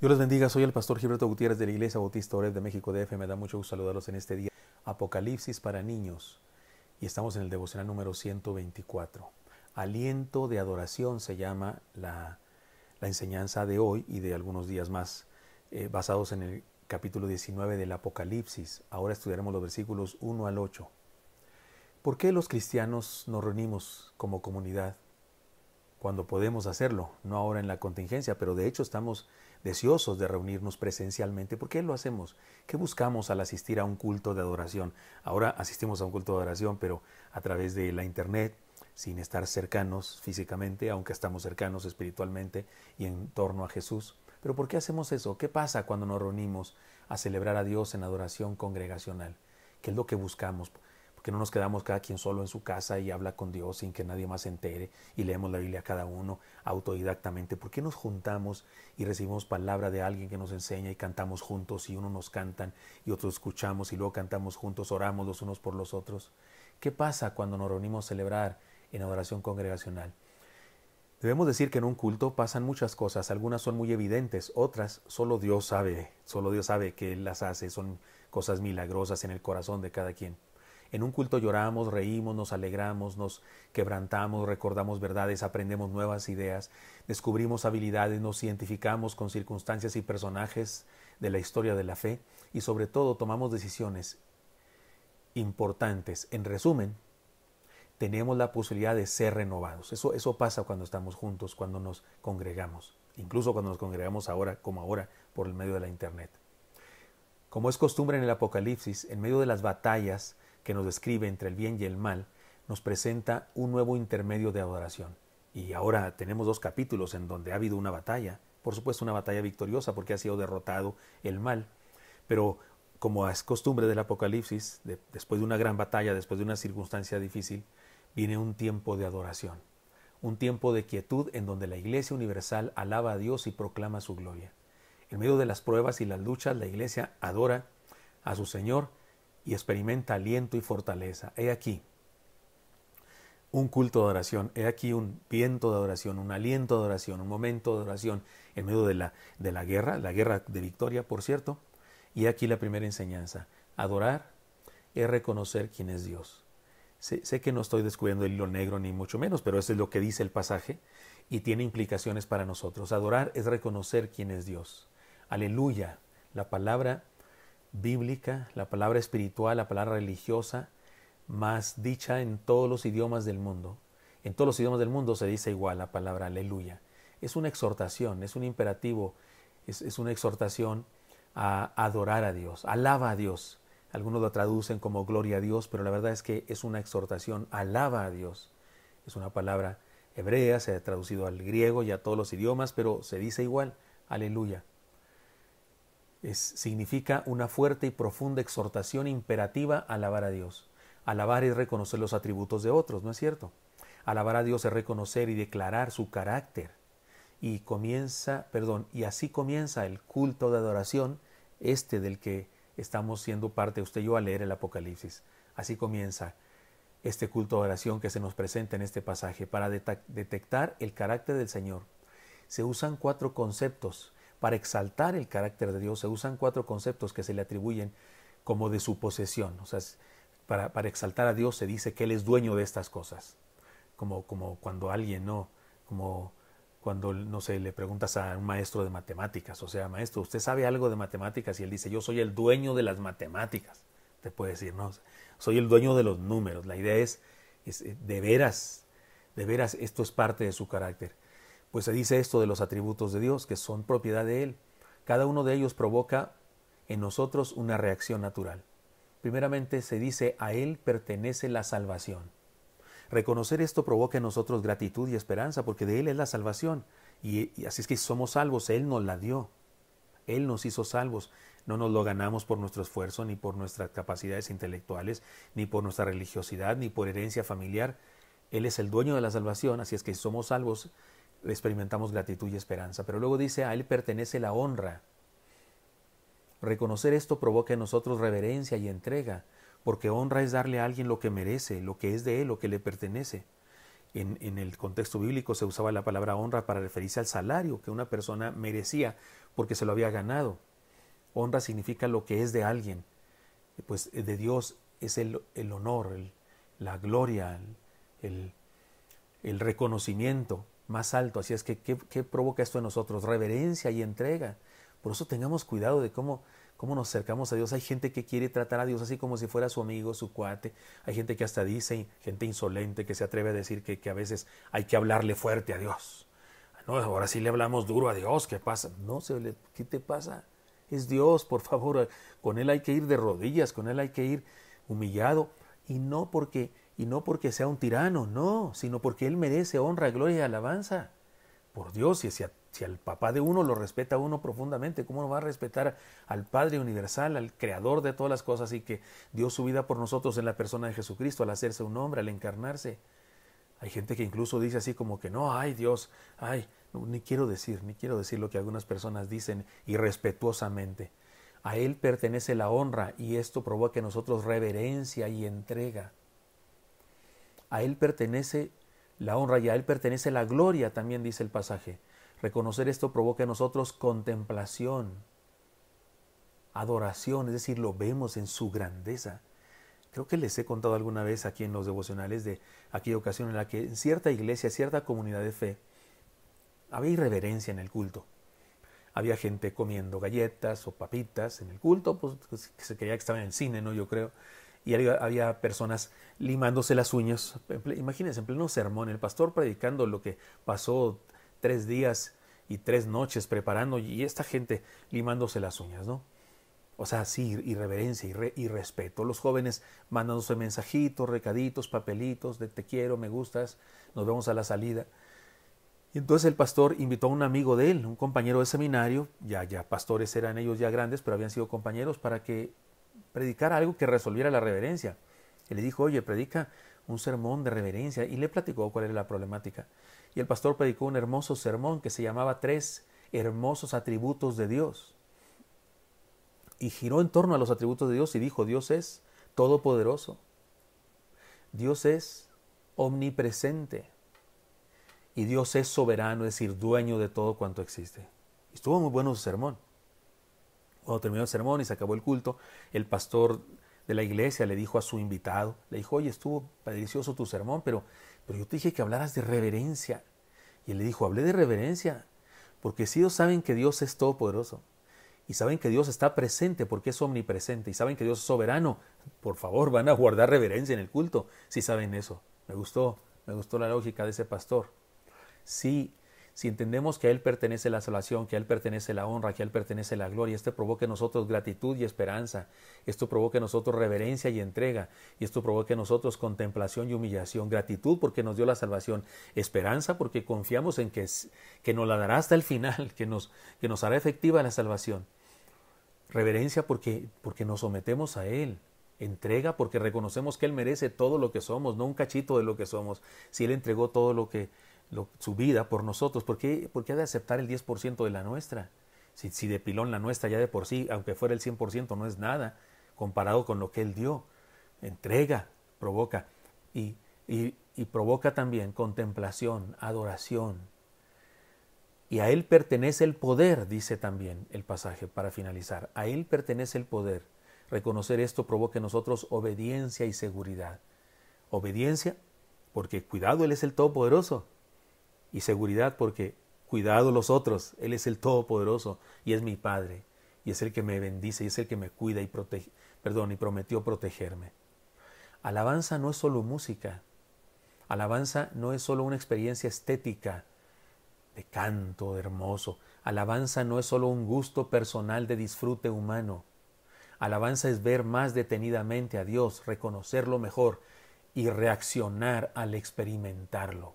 Dios les bendiga, soy el pastor Gilberto Gutiérrez de la Iglesia Bautista Ored de México DF. Me da mucho gusto saludarlos en este día. Apocalipsis para niños. Y estamos en el devocional número 124. Aliento de adoración se llama la, la enseñanza de hoy y de algunos días más, eh, basados en el capítulo 19 del Apocalipsis. Ahora estudiaremos los versículos 1 al 8. ¿Por qué los cristianos nos reunimos como comunidad? Cuando podemos hacerlo, no ahora en la contingencia, pero de hecho estamos deseosos de reunirnos presencialmente. ¿Por qué lo hacemos? ¿Qué buscamos al asistir a un culto de adoración? Ahora asistimos a un culto de adoración, pero a través de la internet, sin estar cercanos físicamente, aunque estamos cercanos espiritualmente y en torno a Jesús. Pero ¿por qué hacemos eso? ¿Qué pasa cuando nos reunimos a celebrar a Dios en adoración congregacional? ¿Qué es lo que buscamos? porque no nos quedamos cada quien solo en su casa y habla con Dios sin que nadie más se entere y leemos la Biblia cada uno autodidactamente? ¿Por qué nos juntamos y recibimos palabra de alguien que nos enseña y cantamos juntos y uno nos cantan y otros escuchamos y luego cantamos juntos, oramos los unos por los otros? ¿Qué pasa cuando nos reunimos a celebrar en adoración congregacional? Debemos decir que en un culto pasan muchas cosas, algunas son muy evidentes, otras solo Dios sabe, solo Dios sabe que las hace, son cosas milagrosas en el corazón de cada quien. En un culto lloramos, reímos, nos alegramos, nos quebrantamos, recordamos verdades, aprendemos nuevas ideas, descubrimos habilidades, nos identificamos con circunstancias y personajes de la historia de la fe y sobre todo tomamos decisiones importantes. En resumen, tenemos la posibilidad de ser renovados. Eso, eso pasa cuando estamos juntos, cuando nos congregamos, incluso cuando nos congregamos ahora, como ahora, por el medio de la Internet. Como es costumbre en el Apocalipsis, en medio de las batallas, que nos describe entre el bien y el mal, nos presenta un nuevo intermedio de adoración. Y ahora tenemos dos capítulos en donde ha habido una batalla, por supuesto una batalla victoriosa porque ha sido derrotado el mal, pero como es costumbre del Apocalipsis, después de una gran batalla, después de una circunstancia difícil, viene un tiempo de adoración, un tiempo de quietud en donde la Iglesia Universal alaba a Dios y proclama su gloria. En medio de las pruebas y las luchas, la Iglesia adora a su Señor y experimenta aliento y fortaleza. He aquí un culto de adoración. he aquí un viento de adoración, un aliento de adoración, un momento de oración en medio de la, de la guerra, la guerra de victoria, por cierto. Y aquí la primera enseñanza. Adorar es reconocer quién es Dios. Sé, sé, que no estoy descubriendo el hilo negro ni mucho menos, pero eso es lo que dice el pasaje y tiene implicaciones para nosotros. Adorar es reconocer quién es Dios. Aleluya. La palabra bíblica, la palabra espiritual, la palabra religiosa, más dicha en todos los idiomas del mundo. En todos los idiomas del mundo se dice igual la palabra aleluya. Es una exhortación, es un imperativo, es, es una exhortación a adorar a Dios, alaba a Dios. Algunos lo traducen como gloria a Dios, pero la verdad es que es una exhortación, alaba a Dios. Es una palabra hebrea, se ha traducido al griego y a todos los idiomas, pero se dice igual, aleluya significa una fuerte y profunda exhortación imperativa a alabar a Dios. Alabar es reconocer los atributos de otros, ¿no es cierto? Alabar a Dios es reconocer y declarar su carácter. Y comienza, perdón, y así comienza el culto de adoración, este del que estamos siendo parte usted y yo a leer el Apocalipsis. Así comienza este culto de adoración que se nos presenta en este pasaje para detectar el carácter del Señor. Se usan cuatro conceptos para exaltar el carácter de Dios se usan cuatro conceptos que se le atribuyen como de su posesión. O sea, para, exaltar a Dios se dice que Él es dueño de estas cosas. Como, como cuando alguien, ¿no? Como cuando, no sé, le preguntas a un maestro de matemáticas, o sea, maestro, ¿usted sabe algo de matemáticas? Y él dice, yo soy el dueño de las matemáticas, te puede decir, ¿no? Soy el dueño de los números. La idea es de veras, de veras, esto es parte de su carácter pues se dice esto de los atributos de Dios, que son propiedad de Él. Cada uno de ellos provoca en nosotros una reacción natural. Primeramente se dice, a Él pertenece la salvación. Reconocer esto provoca en nosotros gratitud y esperanza, porque de Él es la salvación. Y, así es que somos salvos, Él nos la dio. Él nos hizo salvos. No nos lo ganamos por nuestro esfuerzo, ni por nuestras capacidades intelectuales, ni por nuestra religiosidad, ni por herencia familiar. Él es el dueño de la salvación, así es que somos salvos experimentamos gratitud y esperanza. Pero luego dice, a Él pertenece la honra. Reconocer esto provoca en nosotros reverencia y entrega, porque honra es darle a alguien lo que merece, lo que es de Él, lo que le pertenece. En, en, el contexto bíblico se usaba la palabra honra para referirse al salario que una persona merecía porque se lo había ganado. Honra significa lo que es de alguien. Pues eh, de Dios es el, el honor, la gloria, el, el reconocimiento más alto. Así es que, ¿qué, provoca esto en nosotros? Reverencia y entrega. Por eso tengamos cuidado de cómo, cómo nos acercamos a Dios. Hay gente que quiere tratar a Dios así como si fuera su amigo, su cuate. Hay gente que hasta dice, gente insolente, que se atreve a decir que, a veces hay que hablarle fuerte a Dios. Ah, no, ahora sí le hablamos duro a Dios, ¿qué pasa? No, ¿qué te pasa? Es Dios, por favor. Con Él hay que ir de rodillas, con Él hay que ir humillado. Y no porque y no porque sea un tirano, no, sino porque él merece honra, gloria y alabanza. Por Dios, si, si, al papá de uno lo respeta uno profundamente, ¿cómo no va a respetar al Padre Universal, al Creador de todas las cosas y que dio su vida por nosotros en la persona de Jesucristo al hacerse un hombre, al encarnarse? Hay gente que incluso dice así como que no, ay Dios, ay, ni quiero decir, ni quiero decir lo que algunas personas dicen irrespetuosamente. A Él pertenece la honra y esto provoca en nosotros reverencia y entrega. A Él pertenece la honra y a Él pertenece la gloria, también dice el pasaje. Reconocer esto provoca en nosotros contemplación, adoración, es decir, lo vemos en su grandeza. Creo que les he contado alguna vez aquí en los devocionales de aquella ocasión en la que en cierta iglesia, cierta comunidad de fe, había irreverencia en el culto. Había gente comiendo galletas o papitas en el culto, pues, pues se creía que estaba en el cine, ¿no? Yo creo y había personas limándose las uñas. Imagínense, en pleno sermón, el pastor predicando lo que pasó tres días y tres noches preparando y esta gente limándose las uñas, ¿no? O sea, sí, irreverencia y, y respeto. Los jóvenes mandándose mensajitos, recaditos, papelitos de te quiero, me gustas, nos vemos a la salida. Y entonces el pastor invitó a un amigo de él, un compañero de seminario, ya, ya, pastores eran ellos ya grandes, pero habían sido compañeros, para que predicar algo que resolviera la reverencia. Y le dijo, oye, predica un sermón de reverencia. Y le platicó cuál era la problemática. Y el pastor predicó un hermoso sermón que se llamaba Tres hermosos atributos de Dios. Y giró en torno a los atributos de Dios y dijo, Dios es todopoderoso. Dios es omnipresente. Y Dios es soberano, es decir, dueño de todo cuanto existe. Estuvo muy bueno su sermón. Cuando terminó el sermón y se acabó el culto, el pastor de la iglesia le dijo a su invitado, le dijo, oye, estuvo delicioso tu sermón, pero, pero yo te dije que hablaras de reverencia. Y él le dijo, hablé de reverencia, porque si ellos saben que Dios es todopoderoso, y saben que Dios está presente porque es omnipresente, y saben que Dios es soberano, por favor, van a guardar reverencia en el culto, si saben eso. Me gustó, me gustó la lógica de ese pastor. Sí. Si entendemos que a Él pertenece la salvación, que a Él pertenece la honra, que a Él pertenece la gloria, esto provoca en nosotros gratitud y esperanza, esto provoca en nosotros reverencia y entrega, y esto provoca en nosotros contemplación y humillación, gratitud porque nos dio la salvación, esperanza porque confiamos en que, que nos la dará hasta el final, que nos, que nos hará efectiva la salvación, reverencia porque, porque nos sometemos a Él, entrega porque reconocemos que Él merece todo lo que somos, no un cachito de lo que somos. Si Él entregó todo lo que su vida por nosotros, porque ha de aceptar el 10% de la nuestra? Si, si de pilón la nuestra ya de por sí, aunque fuera el 100%, no es nada comparado con lo que Él dio. Entrega, provoca y, y, y provoca también contemplación, adoración. Y a Él pertenece el poder, dice también el pasaje para finalizar. A Él pertenece el poder. Reconocer esto provoca en nosotros obediencia y seguridad. Obediencia, porque cuidado, Él es el Todopoderoso y seguridad porque cuidado los otros, Él es el Todopoderoso y es mi Padre y es el que me bendice y es el que me cuida y protege, perdón, y prometió protegerme. Alabanza no es solo música, alabanza no es solo una experiencia estética de canto, hermoso, alabanza no es solo un gusto personal de disfrute humano, alabanza es ver más detenidamente a Dios, reconocerlo mejor y reaccionar al experimentarlo.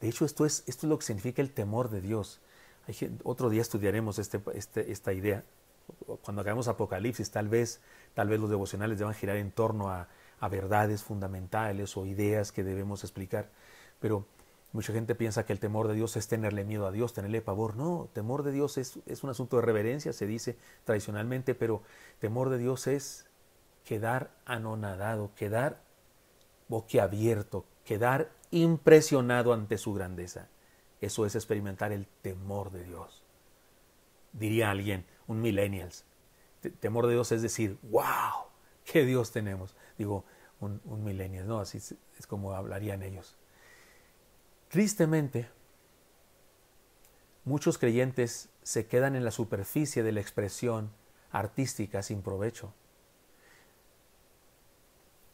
De hecho, esto es, esto lo que significa el temor de Dios. otro día estudiaremos este, este, esta idea. Cuando hagamos Apocalipsis, tal vez, tal vez los devocionales deban girar en torno a, verdades fundamentales o ideas que debemos explicar. Pero mucha gente piensa que el temor de Dios es tenerle miedo a Dios, tenerle pavor. No, temor de Dios es, es un asunto de reverencia, se dice tradicionalmente, pero temor de Dios es quedar anonadado, quedar boquiabierto, quedar impresionado ante su grandeza. Eso es experimentar el temor de Dios. Diría alguien, un millennials. Temor de Dios es decir, wow, qué Dios tenemos. Digo, un, un millennials, ¿no? Así es, es como hablarían ellos. Tristemente, muchos creyentes se quedan en la superficie de la expresión artística sin provecho.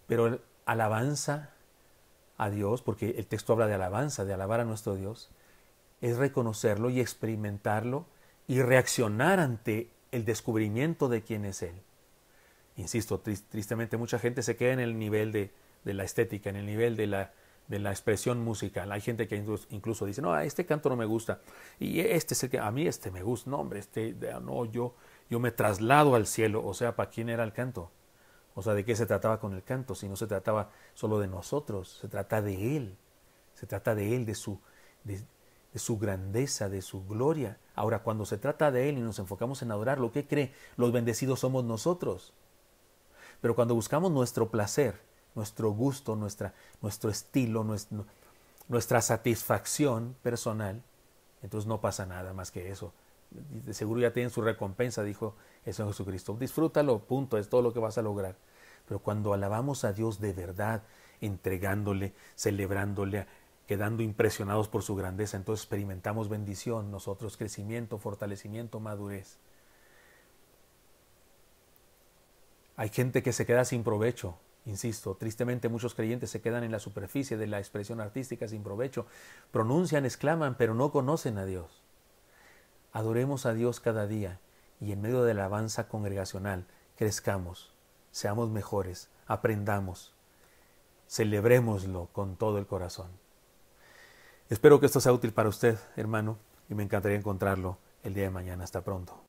Pero alabanza, a Dios, porque el texto habla de alabanza, de alabar a nuestro Dios, es reconocerlo y experimentarlo y reaccionar ante el descubrimiento de quién es Él. Insisto, tristemente mucha gente se queda en el nivel de, de la estética, en el nivel de la, de la expresión musical. Hay gente que incluso dice, no, este canto no me gusta. Y este es el que, a mí este me gusta. No, hombre, este, no, yo, yo me traslado al cielo. O sea, ¿para quién era el canto? O sea, ¿de qué se trataba con el canto? Si no se trataba solo de nosotros, se trata de Él. Se trata de Él, de su, de, su grandeza, de su gloria. Ahora, cuando se trata de Él y nos enfocamos en adorar, ¿lo que cree? Los bendecidos somos nosotros. Pero cuando buscamos nuestro placer, nuestro gusto, nuestra, nuestro estilo, nuestra satisfacción personal, entonces no pasa nada más que eso de seguro ya tienen su recompensa, dijo el Señor Jesucristo. Disfrútalo, punto, es todo lo que vas a lograr. Pero cuando alabamos a Dios de verdad, entregándole, celebrándole, quedando impresionados por su grandeza, entonces experimentamos bendición, nosotros crecimiento, fortalecimiento, madurez. Hay gente que se queda sin provecho, insisto, tristemente muchos creyentes se quedan en la superficie de la expresión artística sin provecho, pronuncian, exclaman, pero no conocen a Dios. Adoremos a Dios cada día y en medio de la alabanza congregacional crezcamos, seamos mejores, aprendamos, celebrémoslo con todo el corazón. Espero que esto sea útil para usted, hermano, y me encantaría encontrarlo el día de mañana. Hasta pronto.